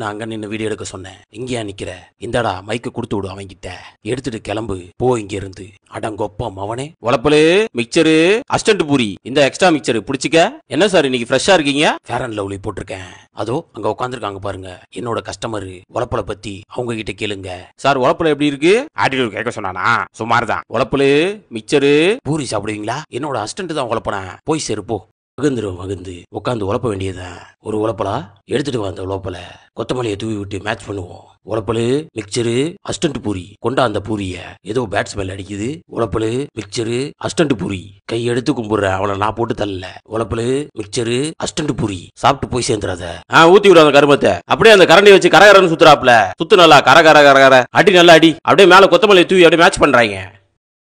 நான் அங்க நின்று வீடியோ எடுக்க சொன்னேன் இங்கேயா நிக்கிற இந்தடா மைக்கு கொடுத்து விடு அவங்கிட்ட எடுத்துட்டு கிளம்பு போ இங்க இருந்து அடங்கொப்பம் அவனே வளப்பலு மிக்சரு அஸ்டன்ட் பூரி இந்த எக்ஸ்ட்ரா மிக்சரு பிடிச்சிக்க என்ன சார் இன்னைக்கு ஃப்ரெஷ்ஷா இருக்கீங்க ஃபேர் அண்ட் லவ்லி போட்டிருக்கேன் அதோ அங்க உட்காந்துருக்காங்க பாருங்க என்னோட கஸ்டமர் உழப்பலை பத்தி அவங்க கிட்ட கேளுங்க சார் உழப்பலை எப்படி இருக்கு ஆட்டிடியூட் கேட்க சொன்னானா சுமார் தான் உழப்பலு மிக்சரு பூரி சாப்பிடுவீங்களா என்னோட அஸ்டன்ட் தான் உழப்பனேன் போய் சரி போ மகிழ்ந்துடும் மகிழ்ந்து உட்காந்து உழப்ப வேண்டியதான் ஒரு உழப்பலா எடுத்துட்டு வா அந்த உழப்பல கொத்தமல்லியை தூவி விட்டு மேட்ச் பண்ணுவோம் உழப்பலு மிக்சரு அஸ்டன்ட் பூரி கொண்டா அந்த பூரிய ஏதோ பேட்ஸ்மேன் அடிக்குது உழப்பலு மிக்சரு அஸ்டன்ட் பூரி கை எடுத்து கும்பிடுற அவனை நான் போட்டு தள்ளல உழப்பலு மிக்சரு அஸ்டன்ட் பூரி சாப்பிட்டு போய் சேர்ந்துடாத ஆ ஊத்தி விடும் அந்த கருமத்தை அப்படியே அந்த கரண்டி வச்சு கரகரன்னு சுத்துறாப்ல சுத்து நல்லா கரகர கர கர கர அடி நல்லா அடி அப்படியே மேல கொத்தமல்லியை தூவி அப்படியே மேட்ச் பண்றாங்க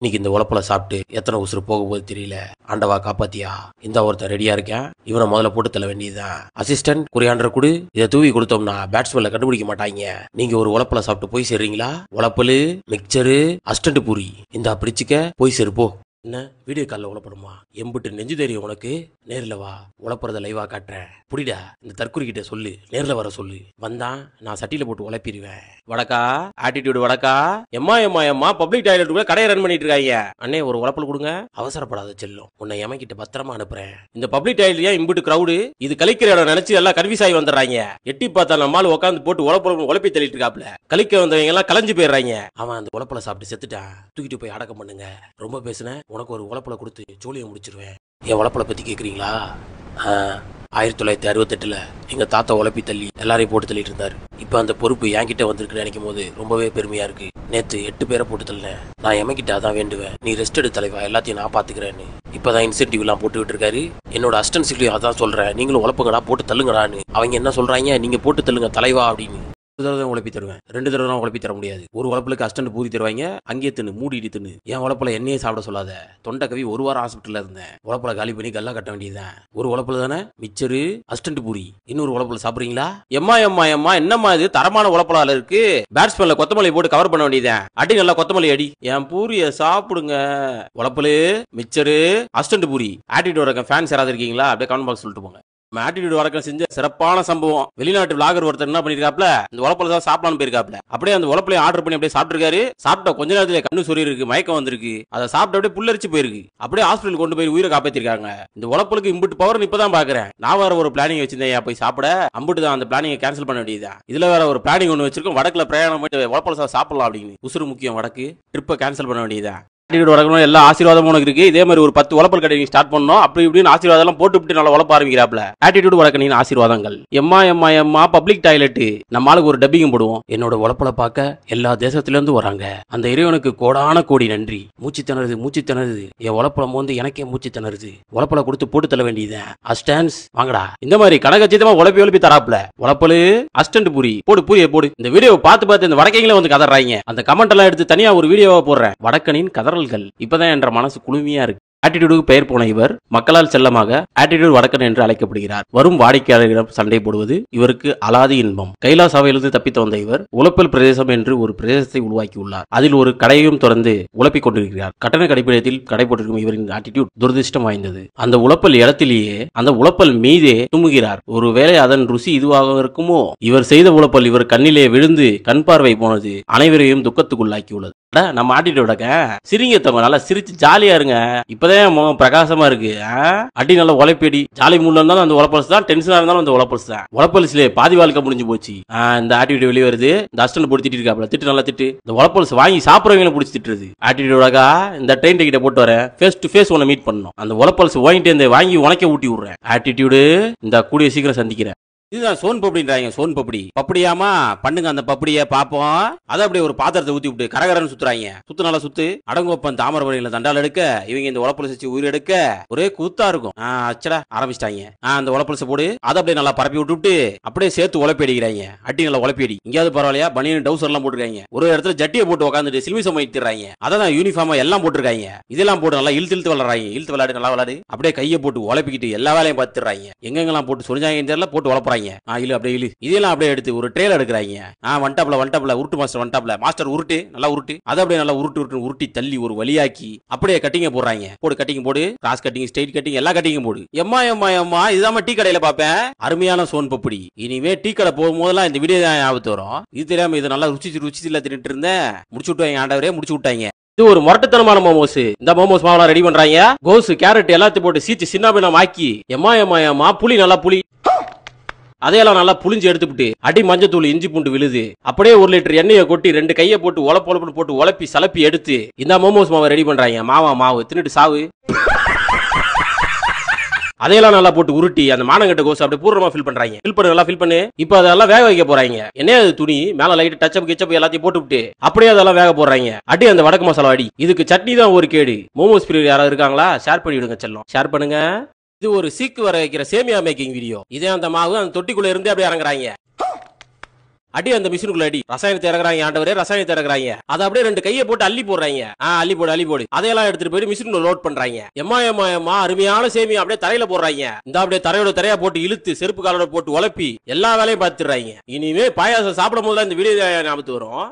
இன்னைக்கு இந்த உழப்பில் சாப்பிட்டு எத்தனை உசுறு போக போது தெரியல ஆண்டவா காப்பாத்தியா இந்த ஒருத்தன் ரெடியா இருக்கேன் இவனை முதல்ல போட்டு தள்ள வேண்டியதுதான் அசிஸ்டன்ட் குறியாண்டர் குடு இதை தூவி கொடுத்தோம்னா பேட்ஸ்மேன்ல கண்டுபிடிக்க மாட்டாங்க நீங்க ஒரு உழப்பில் சாப்பிட்டு போய் சேர்றீங்களா உழப்பலு மிக்சரு அஸ்டன்ட் பூரி இந்த பிடிச்சிக்க போய் சேருப்போ என்ன வீடியோ காலில் உழப்பணுமா எம்பிட்டு நெஞ்சு தெரியும் உனக்கு நேரில் வா உழப்புறத லைவா காட்டுறேன் புடிடா இந்த தற்குறி கிட்ட சொல்லு நேரில் வர சொல்லு வந்தான் நான் சட்டியில் போட்டு உழப்பிடுவேன் வடக்கா ஆட்டிடியூடு வடக்கா எம்மா எம்மா எம்மா பப்ளிக் டாய்லெட் கூட கடையை ரன் பண்ணிட்டு இருக்காங்க அண்ணே ஒரு உழப்பல் கொடுங்க அவசரப்படாத செல்லும் உன்னை எமக்கிட்ட பத்திரமா அனுப்புறேன் இந்த பப்ளிக் டாய்லெட் ஏன் இம்பிட்டு க்ரௌடு இது கழிக்கிற இடம் நினைச்சு எல்லாம் சாய் வந்துடுறாங்க எட்டி பார்த்தா நம்மால் உட்காந்து போட்டு உழப்பு உழப்பி தள்ளிட்டு இருக்காப்ல கழிக்க வந்தவங்க எல்லாம் கலைஞ்சு போயிடுறாங்க அவன் அந்த உழப்பலை சாப்பிட்டு செத்துட்டான் தூக்கிட்டு போய் அடக்கம் பண்ணுங்க ரொம்ப பேசுனேன் உனக்கு ஒரு உழப்பில் கொடுத்து ஜோலியை முடிச்சிருவேன் என் உழப்பில் பற்றி கேட்குறீங்களா ஆயிரத்தி தொள்ளாயிரத்தி அறுபத்தெட்டில் எங்கள் தாத்தா உழப்பி தள்ளி எல்லாரையும் போட்டு தள்ளிட்டு இருந்தார் இப்போ அந்த பொறுப்பு என்கிட்ட வந்திருக்குன்னு நினைக்கும் போது ரொம்பவே பெருமையாக இருக்குது நேற்று எட்டு பேரை போட்டு தள்ளினேன் நான் எமக்கிட்ட அதான் வேண்டுவேன் நீ ரெஸ்ட் எடு தலைவா எல்லாத்தையும் நான் பார்த்துக்கிறேன்னு இப்போ தான் இன்சென்டிவ்லாம் போட்டுக்கிட்டு இருக்காரு என்னோட அஸ்டன்சிலையும் அதான் சொல்கிறேன் நீங்களும் உழப்புங்கடா போட்டு தள்ளுங்கடான்னு அவங்க என்ன சொல்கிறாங்க நீங்கள் போட்டு தள்ளுங்க தலைவா அப்படின்னு தடவை உழப்பி தருவேன் ரெண்டு தடவை தான் உழப்பி தர முடியாது ஒரு உழப்பில் கஷ்டம் பூரி தருவாங்க அங்கே தின்னு மூடிட்டு தின்னு என் உழப்பில் என்னையே சாப்பிட சொல்லாத தொண்டை கவி ஒரு வாரம் ஹாஸ்பிட்டலில் இருந்தேன் உழப்பில் காலி பண்ணி கல்லா கட்ட வேண்டியதுதான் ஒரு உழப்பில் தானே மிச்சரு அஸ்டன்ட் பூரி இன்னொரு உழப்புல சாப்பிட்றீங்களா எம்மா எம்மா எம்மா என்னம்மா இது தரமான உழப்பலால இருக்கு பேட்ஸ்மேன்ல கொத்தமல்லி போட்டு கவர் பண்ண வேண்டியதுதான் அடி நல்லா கொத்தமல்லி அடி என் பூரிய சாப்பிடுங்க உழப்பில் மிச்சரு அஸ்டன்ட் பூரி ஆட்டிட்டு வரக்க ஃபேன்ஸ் யாராவது இருக்கீங்களா அப்படியே கமெண்ட் பாக்ஸ் சொல்லிட்டு போங்க நம்ம ஆட்டிடியூட் வழக்கம் செஞ்ச சிறப்பான சம்பவம் வெளிநாட்டு விளாகர் ஒருத்தர் என்ன பண்ணிருக்காப்ல இந்த உழப்பில் தான் சாப்பிடலாம் போயிருக்காப்ல அப்படியே அந்த உழப்பிலையும் ஆர்டர் பண்ணி அப்படியே சாப்பிட்டுருக்காரு சாப்பிட்ட கொஞ்ச நேரத்துல கண்ணு சொறி இருக்கு மயக்கம் வந்திருக்கு அதை சாப்பிட்டு அப்படியே புல்லரிச்சு போயிருக்கு அப்படியே ஹாஸ்பிட்டல் கொண்டு போய் உயிரை காப்பாத்திருக்காங்க இந்த உழப்புக்கு இம்புட்டு பவர் இப்பதான் பாக்குறேன் நான் வேற ஒரு பிளானிங் வச்சிருந்தேன் போய் சாப்பிட அம்புட்டு தான் அந்த பிளானிங் கேன்சல் பண்ண வேண்டியதா இதுல வேற ஒரு பிளானிங் ஒன்று வச்சிருக்கோம் வடக்குல பிரயாணம் பண்ணிட்டு உழப்பல சாப்பிடலாம் அப்படின்னு உசுறு முக்கியம் வடக்கு ட்ரிப்பை கேன்சல் பண்ண வேண்டியதா ஆட்டிடியூட் வளர்க்கணும் எல்லா ஆசீர்வாதமும் உனக்கு இருக்கு இதே மாதிரி ஒரு பத்து உழப்பல் கடை நீங்க ஸ்டார்ட் பண்ணணும் அப்படி இப்படின்னு ஆசீர்வாதம் போட்டு விட்டு நல்லா உழப்ப ஆரம்பிக்கிறாப்ல ஆட்டிடியூட் வளர்க்கணும் ஆசீர்வாதங்கள் எம்மா எம்மா எம்மா பப்ளிக் டாய்லெட் நம்ம ஒரு டப்பிங்கும் போடுவோம் என்னோட உழப்பல பார்க்க எல்லா தேசத்திலிருந்து இருந்து வராங்க அந்த இறைவனுக்கு கோடான கோடி நன்றி மூச்சு திணறுது மூச்சு திணறுது என் உழப்பலம் வந்து எனக்கே மூச்சு திணறுது உழப்பல கொடுத்து போட்டு தள்ள வேண்டியது அஸ்டான்ஸ் வாங்கடா இந்த மாதிரி கடகச்சிதமா உழப்பி உழப்பி தராப்ல உழப்பலு அஸ்டன்ட் புரி போடு புரிய போடு இந்த வீடியோ பார்த்து பார்த்து இந்த வடக்கைங்களே வந்து கதறாங்க அந்த கமெண்ட் எல்லாம் எடுத்து தனியா ஒரு வீடியோவை போடுறேன் வடக்கனின் கதற பாடல்கள் இப்பதான் என்ற மனசு குழுமையா இருக்கு ஆட்டிடியூடுக்கு பெயர் போன இவர் மக்களால் செல்லமாக ஆட்டிடியூட் வடக்கன் என்று அழைக்கப்படுகிறார் வரும் வாடிக்கையாளர்களிடம் சண்டை போடுவது இவருக்கு அலாதி இன்பம் கைலாஸ் அவையிலிருந்து தப்பித்து வந்த இவர் உழப்பல் பிரதேசம் என்று ஒரு பிரதேசத்தை உருவாக்கியுள்ளார் அதில் ஒரு கடையையும் தொடர்ந்து உழப்பிக் கொண்டிருக்கிறார் கட்டண கடைப்பிடத்தில் கடைபோட்டிருக்கும் இவரின் ஆட்டிடியூட் துரதிருஷ்டம் வாய்ந்தது அந்த உழப்பல் இடத்திலேயே அந்த உழப்பல் மீதே தும்முகிறார் ஒருவேளை அதன் ருசி இதுவாக இருக்குமோ இவர் செய்த உழப்பல் இவர் கண்ணிலே விழுந்து கண் பார்வை போனது அனைவரையும் துக்கத்துக்குள்ளாக்கியுள்ளது நம்ம ஆட்டிட்டு சிரிங்க தம்பி நல்லா சிரிச்சு ஜாலியா இருங்க இப்பதான் முகம் பிரகாசமா இருக்கு அடி நல்லா உழைப்படி ஜாலி மூணு இருந்தாலும் அந்த உழப்பலசு தான் டென்ஷனா இருந்தாலும் அந்த உழப்பலசு தான் உழப்பலசுல பாதி வாழ்க்கை முடிஞ்சு போச்சு இந்த ஆட்டிடியூட் வெளியே வருது இந்த அஸ்டன் போட்டு திட்டிட்டு இருக்காப்ல திட்டு நல்லா திட்டு இந்த உழப்பலசு வாங்கி சாப்பிடறவங்களை பிடிச்சி திட்டுறது ஆட்டிடியூடாக்கா இந்த ட்ரெயின் டிக்கெட்டை போட்டு வரேன் ஃபேஸ் டு ஃபேஸ் உன்னை மீட் பண்ணணும் அந்த உழப்பலசு வாங்கிட்டு இருந்தே வாங்கி உனக்கே ஊட்டி விடுறேன் ஆட்டிடியூடு இந்த கூடிய சீக்கிரம் சந்திக்கிறேன் இதுதான் சோன் பப்படின்றாங்க சோன் பப்படி பப்படியாமா பண்ணுங்க அந்த பப்படிய பாப்போம் அதை அப்படியே ஒரு பாத்திரத்தை ஊத்தி விட்டு கரகரன்னு சுத்துறாங்க சுத்து நல்லா சுத்து அடங்கோப்பன் வழியில தண்டால் எடுக்க இவங்க இந்த உழப்புல செஞ்சு உயிர் எடுக்க ஒரே கூத்தா இருக்கும் அச்சடா ஆரம்பிச்சிட்டாங்க அந்த உழப்புல போடு அதை அப்படியே நல்லா பரப்பி விட்டுவிட்டு அப்படியே சேர்த்து உழப்பி அடிக்கிறாங்க அட்டி நல்லா உழப்பி அடி இங்கேயாவது பரவாயில்லையா பனியன் டவுசர் எல்லாம் போட்டுருக்காங்க ஒரு இடத்துல ஜட்டியை போட்டு உட்காந்துட்டு சிலுமி சமைத்துறாங்க அதான் யூனிஃபார்ம் எல்லாம் போட்டுருக்காங்க இதெல்லாம் போட்டு நல்லா இழுத்து இழுத்து விளாடுறாங்க இழுத்து விளாடு நல்லா விளையாடு அப்படியே கையை போட்டு உழப்பிக்கிட்டு எல்லா வேலையும் பார்த்துறாங்க எங்கெங்கெல்லாம் போட்டு சொரிஞ்சாங்கன்னு போட்டு உழப்புறாங்க போடுறாங்க ஆ அப்படியே இழு இதெல்லாம் அப்படியே எடுத்து ஒரு ட்ரெயிலர் எடுக்கிறாங்க ஆ வன்டாப்ல வன்டாப்ல உருட்டு மாஸ்டர் வன்டாப்ல மாஸ்டர் உருட்டு நல்லா உருட்டு அதை அப்படியே நல்லா உருட்டு உருட்டு உருட்டி தள்ளி ஒரு வழியாக்கி அப்படியே கட்டிங்க போடுறாங்க போடு கட்டிங் போடு கிராஸ் கட்டிங் ஸ்ட்ரைட் கட்டிங் எல்லா கட்டிங்க போடு எம்மா எம்மா எம்மா இதாம டீ கடையில பாப்பேன் அருமையான சோன் பப்படி இனிமே டீ கடை போகும்போதெல்லாம் இந்த வீடியோ தான் ஞாபகத்து வரும் இது தெரியாம இது நல்லா ருச்சி ருச்சி இல்ல தின்னுட்டு இருந்தேன் முடிச்சு விட்டாங்க ஆண்டவரே முடிச்சு விட்டாங்க இது ஒரு முரட்டுத்தனமான மோமோஸ் இந்த மோமோஸ் மாவெல்லாம் ரெடி பண்றாங்க கோஸ் கேரட் எல்லாத்தையும் போட்டு சீச்சு சின்ன பின்னம் ஆக்கி எம்மா எம்மா எம்மா புளி நல்லா புளி அதையெல்லாம் நல்லா புளிஞ்சு எடுத்துட்டு அடி மஞ்சத்தூள் இஞ்சி பூண்டு விழுது அப்படியே ஒரு லிட்டர் எண்ணெயை கொட்டி ரெண்டு கையை போட்டு உழப்பு உழப்புன்னு போட்டு உழப்பி சலப்பி எடுத்து இந்த மோமோஸ் மாவை ரெடி பண்றாங்க மாவா மாவு தின்னுட்டு சாவு அதையெல்லாம் நல்லா போட்டு உருட்டி அந்த மானங்கட்ட கோசு அப்படியே பூர்ணமா ஃபில் பண்றாங்க ஃபில் பண்ண நல்லா ஃபில் பண்ணு இப்போ அதெல்லாம் வேக வைக்க போறாங்க என்ன அது துணி மேல லைட் டச் அப் கிச்சப் எல்லாத்தையும் போட்டு விட்டு அப்படியே அதெல்லாம் வேக போறாங்க அடி அந்த வடக்கு மசாலா அடி இதுக்கு சட்னி தான் ஒரு கேடு மோமோஸ் பிரியர் யாராவது இருக்காங்களா ஷேர் பண்ணி விடுங்க செல்லும் ஷேர் பண்ணுங்க இது ஒரு சீக்கு வர வைக்கிற சேமியா மேக்கிங் வீடியோ இதே அந்த மாவு அந்த தொட்டிக்குள்ள இருந்து அப்படியே இறங்குறாங்க அடி அந்த மிஷினுக்குள்ள அடி ரசாயனத்தை இறங்குறாங்க ஆண்டவரே ரசாயனத்தை இறங்குறாங்க அதை அப்படியே ரெண்டு கையை போட்டு அள்ளி போடுறாங்க ஆ அள்ளி போடு அள்ளி போடு அதையெல்லாம் எடுத்துட்டு போய் மிஷினுக்குள்ள லோட் பண்றாங்க எம்மா எம்மா எம்மா அருமையான சேமியா அப்படியே தரையில போடுறாங்க இந்த அப்படியே தரையோட தரையா போட்டு இழுத்து செருப்பு காலோட போட்டு உழப்பி எல்லா வேலையும் பார்த்துடுறாங்க இனிமே பாயாசம் சாப்பிடும் போது இந்த வீடியோ ஞாபகத்து வரும்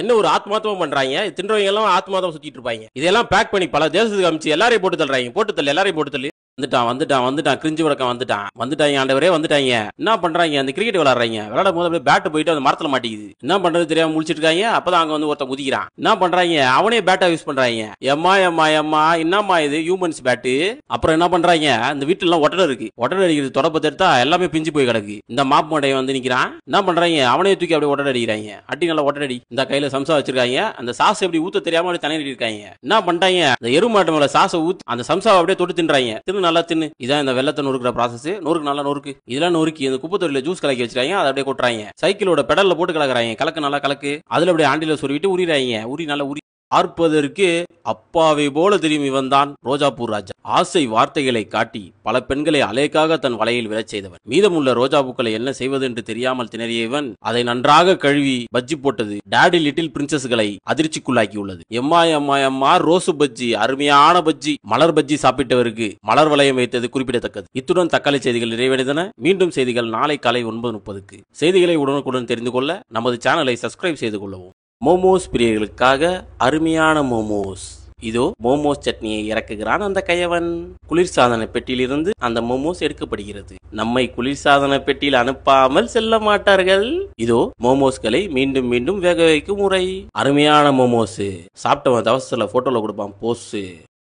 என்ன ஒரு ஆத்மாத்தமம் பண்றாங்க தின்றவங்க எல்லாம் ஆத்மாதம் சுத்திட்டு இருப்பாங்க இதெல்லாம் பேக் பண்ணி பல தேசத்துக்கு அமைச்சு எல்லாரையும் போட்டு தள்ளுறாங்க போட்டு தள்ளு எல்லாரையும் போட்டு தள்ளு வந்துட்டான் வந்துட்டான் வந்துட்டான் கிரிஞ்சு உலகம் வந்துட்டான் வந்துட்டாங்க ஆண்டவரே வந்துட்டாங்க என்ன பண்றாங்க அந்த கிரிக்கெட் விளாடுறாங்க விளாடும் போது அப்படியே பேட் போயிட்டு அந்த மரத்துல மாட்டேங்குது என்ன பண்றது தெரியாம முடிச்சிட்டு இருக்காங்க அப்பதான் அங்க வந்து ஒருத்தன் குதிக்கிறான் என்ன பண்றாங்க அவனே பேட்டா யூஸ் பண்றாங்க எம்மா எம்மா எம்மா என்னம்மா இது ஹியூமன்ஸ் பேட்டு அப்புறம் என்ன பண்றாங்க இந்த வீட்டுல எல்லாம் ஒட்டடை இருக்கு ஒட்டடை அடிக்கிறது தொடப்பத்தை எடுத்தா எல்லாமே பிஞ்சு போய் கிடக்கு இந்த மாப்பு மண்டையை வந்து நிக்கிறான் என்ன பண்றாங்க அவனே தூக்கி அப்படியே ஒட்டடை அடிக்கிறாங்க அட்டி நல்லா ஒட்டடை இந்த கையில சம்சா வச்சிருக்காங்க அந்த சாஸ் எப்படி ஊத்த தெரியாம அப்படியே தண்ணி இருக்காங்க என்ன பண்றாங்க அந்த எருமாட்டு மேல சாசை ஊத்தி அந்த சம்சாவை அப்படியே தொட்டு தின்றாங்க தின்னு நல்லா தின்னு இதான் இந்த வெள்ளத்தை நொறுக்கிற ப்ராசஸ் நொறுக்கு நல்லா நொறுக்கு இதெல்லாம் நொறுக்கி இந்த குப்பை தொழில ஜூஸ் கலக்கி வச்சிருக்காங்க அதை அப்படியே கொட்டுறாங்க சைக்கிளோட பெடல்ல போட்டு கலக்குறாங்க கலக்கு நல்லா கலக்கு அதுல அப்படியே ஆண்டில சொருவிட்டு உரிறாங்க உரி நல்லா உரி பார்ப்பதற்கு அப்பாவை போல தெரியும் இவன்தான் ரோஜாப்பூர் ராஜா ஆசை வார்த்தைகளை காட்டி பல பெண்களை அலைக்காக தன் வலையில் விழச் செய்தவன் மீதமுள்ள ரோஜா பூக்களை என்ன செய்வது என்று தெரியாமல் திணறிய இவன் அதை நன்றாக கழுவி பஜ்ஜி போட்டது டேடி லிட்டில் பிரின்சஸ்களை அதிர்ச்சிக்குள்ளாக்கியுள்ளது எம்மா எம்மா எம்மா ரோசு பஜ்ஜி அருமையான பஜ்ஜி மலர் பஜ்ஜி சாப்பிட்டவருக்கு மலர் வளையம் வைத்தது குறிப்பிடத்தக்கது இத்துடன் தக்காளி செய்திகள் நிறைவடைந்தன மீண்டும் செய்திகள் நாளை காலை ஒன்பது முப்பதுக்கு செய்திகளை உடனுக்குடன் தெரிந்து கொள்ள நமது சேனலை சப்ஸ்கிரைப் செய்து கொள்ளவும் மோமோஸ் பிரியர்களுக்காக அருமையான மோமோஸ் இதோ மோமோஸ் சட்னியை இறக்குகிறான் அந்த கையவன் குளிர்சாதன பெட்டியிலிருந்து அந்த மோமோஸ் எடுக்கப்படுகிறது நம்மை குளிர்சாதன பெட்டியில் அனுப்பாமல் செல்ல மாட்டார்கள் இதோ மோமோஸ்களை மீண்டும் மீண்டும் வேக வைக்கும் முறை அருமையான மோமோஸ் சாப்பிட்டவன் தவசத்துல போட்டோல கொடுப்பான் போஸ்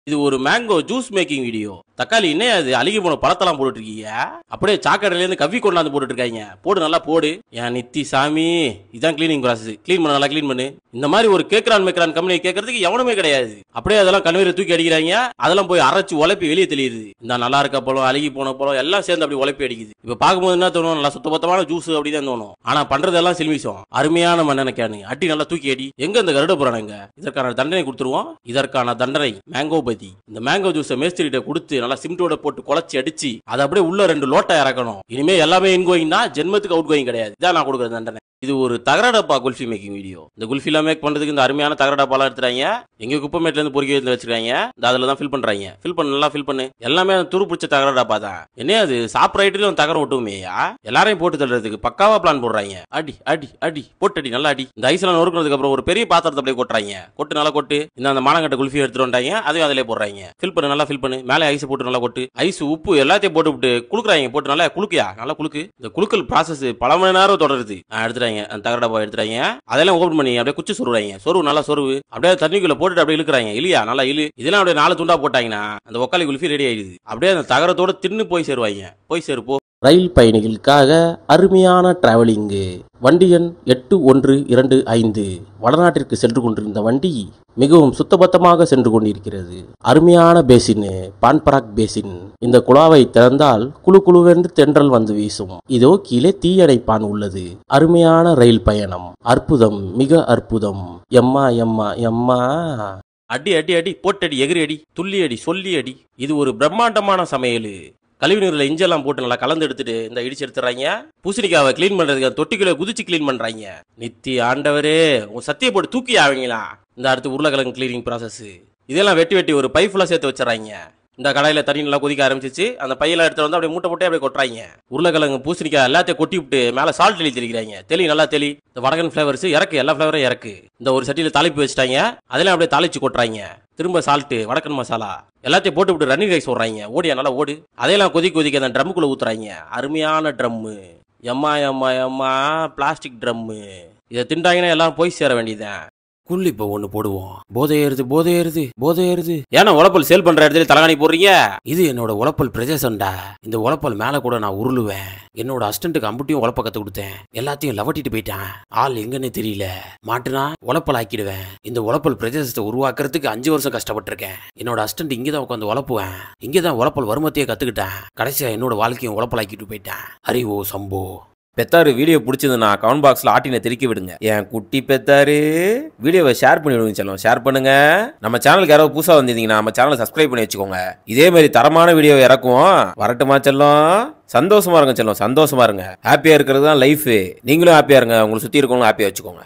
இது ஒரு மேங்கோ ஜூஸ் மேக்கிங் வீடியோ தக்காளி என்ன அது அழுகி போன பழத்தெல்லாம் போட்டுட்டு இருக்கீங்க அப்படியே சாக்கடையில இருந்து கவி கொண்டாந்து போட்டுட்டு இருக்காங்க போடு நல்லா போடு என் நித்தி சாமி இதான் கிளீனிங் ப்ராசஸ் கிளீன் பண்ண நல்லா கிளீன் பண்ணு இந்த மாதிரி ஒரு கேக்குறான் மேக்கிறான் கம்பெனி கேட்கறதுக்கு எவனுமே கிடையாது அப்படியே அதெல்லாம் கண்ணுவீரை தூக்கி அடிக்கிறாங்க அதெல்லாம் போய் அரைச்சு உழைப்பி வெளியே தெளியுது இந்த நல்லா இருக்க போலம் அழுகி போன பழம் எல்லாம் சேர்ந்து அப்படி உழைப்பி அடிக்குது இப்ப பார்க்கும்போது என்ன தோணும் நல்லா சுத்தபத்தமான ஜூஸ் அப்படிதான் தோணும் ஆனா பண்றதெல்லாம் சிலிமிசம் அருமையான மண்ணென கேனு அடி நல்லா தூக்கி அடி எங்க இந்த கருட போறானுங்க இதற்கான தண்டனை கொடுத்துருவோம் இதற்கான தண்டனை மேங்கோ பூபதி இந்த மேங்கோ ஜூஸை மேஸ்திரிகிட்ட கொடுத்து நல்லா சிம்டோட போட்டு குழச்சி அடிச்சு அதை அப்படியே உள்ள ரெண்டு லோட்டா இறக்கணும் இனிமே எல்லாமே இன்கோயிங்னா ஜென்மத்துக்கு அவுட் கோயிங் கிடையாது இதான் நான் கொடுக்குறது தண்டனை இது ஒரு தகராடப்பா டப்பா குல்ஃபி மேக்கிங் வீடியோ இந்த குல்ஃபிலாம் மேக் பண்றதுக்கு இந்த அருமையான தகர டப்பாலாம் எடுத்துறாங்க எங்க குப்பமேட்ல இருந்து பொறுக்கி வந்து வச்சிருக்காங்க இந்த அதில் தான் ஃபில் பண்றாங்க ஃபில் பண்ண நல்லா ஃபில் பண்ணு எல்லாமே துரு பிடிச்ச தகர டப்பா தான் என்ன அது சாப்பிட்ற ஐட்டிலும் தகரம் ஒட்டுமையா எல்லாரையும் போட்டு தள்ளுறதுக்கு பக்காவா பிளான் போடுறாங்க அடி அடி அடி போட்டு அடி நல்லா அடி இந்த ஐஸ்லாம் நொறுக்கிறதுக்கு அப்புறம் ஒரு பெரிய பாத்திரத்தை அப்படியே கொட்டுறாங்க கொட்டு நல்லா கொட்டு இந்த அந்த மானங்கட்ட குல்ஃபி எடுத்துட்டு வந்தாங்க அதையும் அதிலே போடுறாங்க ஃபில் பண்ணு நல்லா ஃபில் பண்ணு மேலே ஐஸ் போட்டு நல்லா கொட்டு ஐஸ் உப்பு எல்லாத்தையும் போட்டு விட்டு குளுக்குறாங்க போட்டு நல்லா குளுக்கியா நல்லா குளுக்கு இந்த குளுக்கல் ப்ராசஸ் பல மணி நேரம் தொடருது எடுத்துட்டு எடுத்துறாங்க அந்த தகர டப்பா எடுத்துறாங்க அதெல்லாம் ஓபன் பண்ணி அப்படியே குச்சி சொருவாங்க சொருவு நல்லா சொருவு அப்படியே தண்ணிக்குள்ள போட்டுட்டு அப்படியே இழுக்கிறாங்க இல்லையா நல்லா இழு இதெல்லாம் அப்படியே நாலு துண்டா போட்டாங்கன்னா அந்த ஒக்காலி குல்ஃபி ரெடி ஆயிடுது அப்படியே அந்த தகரத்தோட தின்னு போய் சேருவாங்க போய் சேரு ரயில் பயணிகளுக்காக அருமையான டிராவலிங்கு வண்டி எண் எட்டு ஒன்று இரண்டு ஐந்து வடநாட்டிற்கு சென்று கொண்டிருந்த வண்டி மிகவும் சுத்தபத்தமாக சென்று கொண்டிருக்கிறது அருமையான பேசின் பான்பராக் பேசின் இந்த குழாவை திறந்தால் குழு குழுவென்று தென்றல் வந்து வீசும் இதோ கீழே தீயணைப்பான் உள்ளது அருமையான ரயில் பயணம் அற்புதம் மிக அற்புதம் எம்மா எம்மா எம்மா அடி அடி அடி போட்டடி எகிரி அடி துள்ளி அடி சொல்லி அடி இது ஒரு பிரம்மாண்டமான சமையல் கழிவு இஞ்செல்லாம் போட்டு நல்லா கலந்து எடுத்துட்டு இந்த இடிச்சு எடுத்துறாங்க பூசணிக்காவை கிளீன் பண்றதுக்கு தொட்டிக்குள்ள குதிச்சு கிளீன் பண்றாங்க நித்தி ஆண்டவரே உன் சத்திய போட்டு தூக்கி ஆவீங்களா இந்த அடுத்து உருளைக்கிழங்கு கிளீனிங் ப்ராசஸ் இதெல்லாம் வெட்டி வெட்டி ஒரு பைப்ல சேர்த்து வச்சுறாங்க இந்த தண்ணி நல்லா கொதிக்க ஆரம்பிச்சிச்சு அந்த பையெல்லாம் எடுத்து வந்து அப்படியே மூட்டை போட்டு அப்படியே கொட்டுறாங்க உருளைக்கிழங்கு பூசணிக்காய் எல்லாத்தையும் கொட்டி விட்டு மேலே சால்ட் தெளி தெளிக்கிறாங்க தெளி நல்லா தெளி இந்த வடகன் ஃப்ளேவர்ஸ் இறக்கு எல்லா ஃப்ளேவரும் இறக்கு இந்த ஒரு சட்டியில் தாளிப்பு வச்சுட்டாங்க அதெல்லாம் அப்படியே தாளிச்சு கொட்டுறாங்க திரும்ப சால்ட்டு வடக்கன் மசாலா எல்லாத்தையும் போட்டு விட்டு ரன்னிங் ரைஸ் விட்றாங்க ஓடியா நல்லா ஓடு அதையெல்லாம் கொதிக்க கொதிக்க அந்த ட்ரம்முக்குள்ளே ஊத்துறாங்க அருமையான ட்ரம்மு எம்மா எம்மா எம்மா பிளாஸ்டிக் ட்ரம்மு இதை திண்டாங்கன்னா எல்லாம் போய் சேர வேண்டியதுதான் குள்ளிப்ப ஒண்ணு போடுவோம் போதையேறுது போதையேறுது போதையேறுது ஏன்னா உழப்பல் சேல் பண்ற இடத்துல தலகாணி போடுறீங்க இது என்னோட உழப்பல் பிரதேசம்டா இந்த உழப்பல் மேல கூட நான் உருளுவேன் என்னோட அஸ்டண்ட்டுக்கு அம்புட்டியும் உழப்ப கத்து கொடுத்தேன் எல்லாத்தையும் லவட்டிட்டு போயிட்டேன் ஆள் எங்கன்னு தெரியல மாட்டுனா உழப்பல் ஆக்கிடுவேன் இந்த உழப்பல் பிரதேசத்தை உருவாக்குறதுக்கு அஞ்சு வருஷம் கஷ்டப்பட்டிருக்கேன் என்னோட அஸ்டண்ட் இங்கே தான் உட்காந்து உழப்புவேன் இங்கே தான் உழப்பல் வருமத்தையே கத்துக்கிட்டேன் கடைசியா என்னோட வாழ்க்கையும் உழப்பல் ஆக்கிட்டு போயிட்டேன் ஹரி ஓ சம்போ பெத்தாரு வீடியோ பிடிச்சதுன்னா கமெண்ட் பாக்ஸில் ஆட்டினை திருக்கி விடுங்க என் குட்டி பெத்தாரு வீடியோவை ஷேர் பண்ணி விடுங்க ஷேர் பண்ணுங்க நம்ம சேனலுக்கு யாராவது புதுசாக வந்திருந்தீங்கன்னா நம்ம சேனலை சப்ஸ்கிரைப் பண்ணி வச்சுக்கோங்க இதே மாதிரி தரமான வீடியோவை இறக்குவோம் வரட்டுமா செல்லும் சந்தோஷமா இருங்க செல்லும் சந்தோஷமா இருங்க ஹாப்பியாக இருக்கிறது தான் லைஃப் நீங்களும் ஹாப்பியா இருங்க உங்களை சுற்றி இருக்கவங்களும் ஹாப்பியா வச்சுக்கோங்க